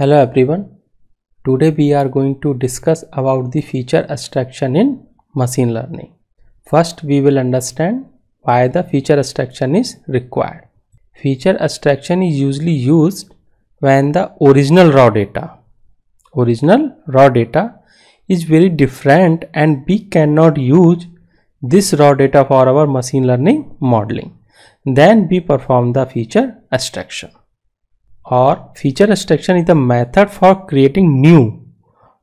hello everyone today we are going to discuss about the feature abstraction in machine learning first we will understand why the feature abstraction is required feature abstraction is usually used when the original raw data original raw data is very different and we cannot use this raw data for our machine learning modeling then we perform the feature abstraction or feature extraction is a method for creating new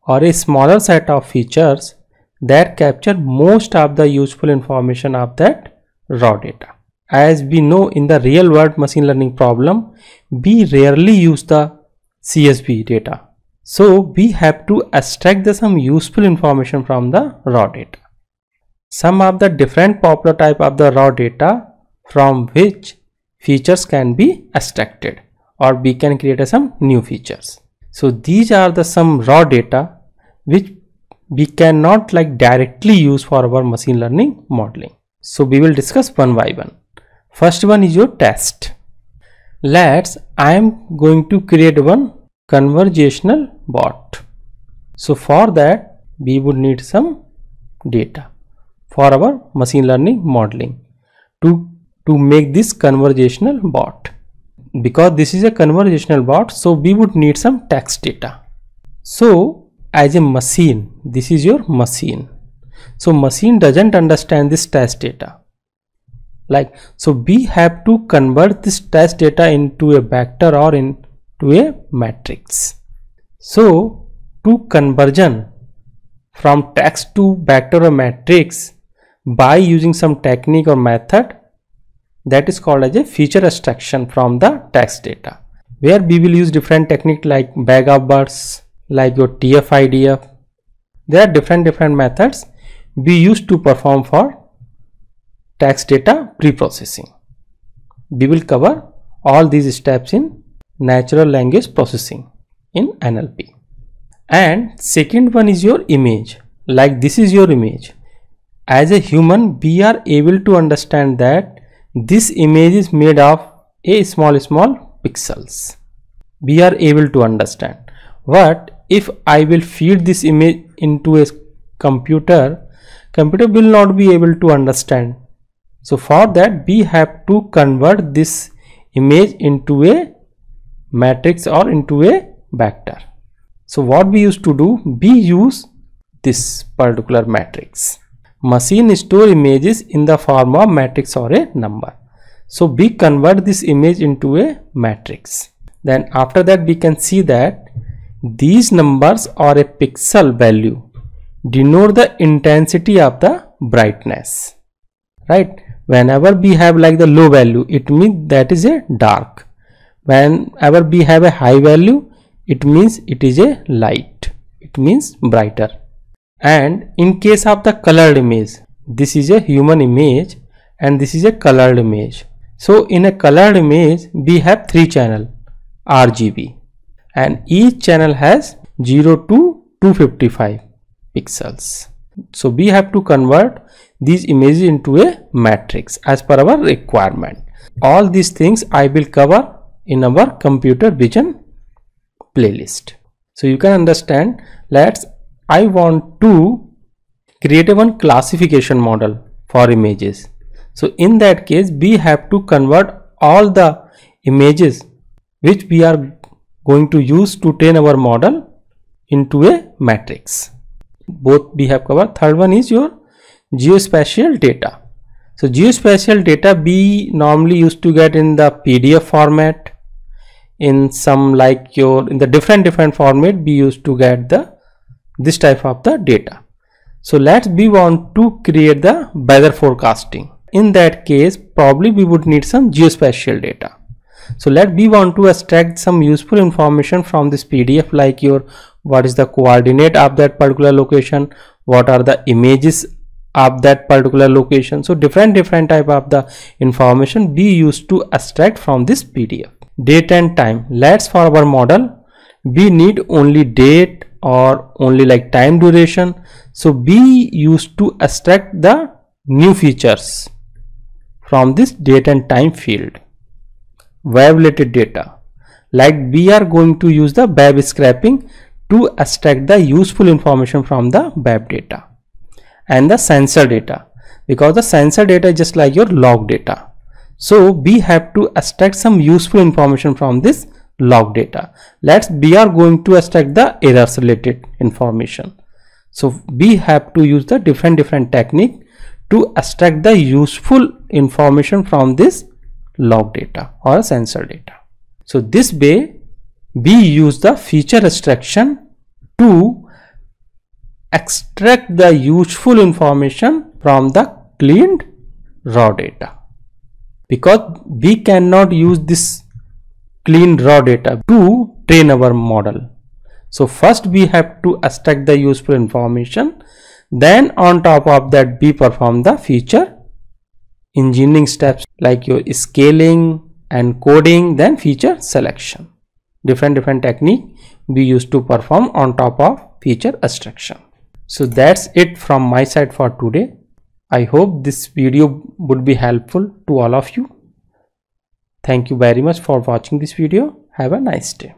or a smaller set of features that capture most of the useful information of that raw data. As we know in the real world machine learning problem, we rarely use the CSV data. So we have to extract the some useful information from the raw data. Some of the different popular type of the raw data from which features can be extracted or we can create some new features. So these are the some raw data which we cannot like directly use for our machine learning modeling. So we will discuss one by one. First one is your test. Let's I am going to create one conversational bot. So for that we would need some data for our machine learning modeling to to make this conversational bot because this is a conversational bot so we would need some text data so as a machine this is your machine so machine doesn't understand this test data like so we have to convert this test data into a vector or into a matrix so to conversion from text to vector or matrix by using some technique or method that is called as a feature extraction from the text data where we will use different technique like bag of words like your TF-IDF. there are different different methods we use to perform for text data preprocessing we will cover all these steps in natural language processing in NLP and second one is your image like this is your image as a human we are able to understand that this image is made of a small small pixels we are able to understand but if i will feed this image into a computer computer will not be able to understand so for that we have to convert this image into a matrix or into a vector so what we used to do we use this particular matrix Machine store images in the form of matrix or a number. So we convert this image into a matrix. Then after that we can see that these numbers or a pixel value denote the intensity of the brightness. Right? Whenever we have like the low value, it means that is a dark. Whenever we have a high value, it means it is a light. It means brighter and in case of the colored image this is a human image and this is a colored image so in a colored image we have three channel RGB and each channel has 0 to 255 pixels so we have to convert these images into a matrix as per our requirement all these things I will cover in our computer vision playlist so you can understand let's I want to create a one classification model for images. So in that case, we have to convert all the images which we are going to use to train our model into a matrix. Both we have covered. Third one is your geospatial data. So geospatial data we normally used to get in the PDF format in some like your in the different different format we used to get the this type of the data. So let's we want to create the weather forecasting. In that case, probably we would need some geospatial data. So let we want to extract some useful information from this PDF like your what is the coordinate of that particular location, what are the images of that particular location. So different different type of the information we used to extract from this PDF. Date and time. Let's for our model we need only date or only like time duration so be used to extract the new features from this date and time field web related data like we are going to use the web scraping to extract the useful information from the web data and the sensor data because the sensor data is just like your log data so we have to extract some useful information from this log data. Let's we are going to extract the errors related information. So we have to use the different different technique to extract the useful information from this log data or sensor data. So this way we use the feature extraction to extract the useful information from the cleaned raw data because we cannot use this clean raw data to train our model. So first we have to extract the useful information. Then on top of that we perform the feature engineering steps like your scaling and coding then feature selection. Different different technique we use to perform on top of feature extraction. So that's it from my side for today. I hope this video would be helpful to all of you. Thank you very much for watching this video. Have a nice day.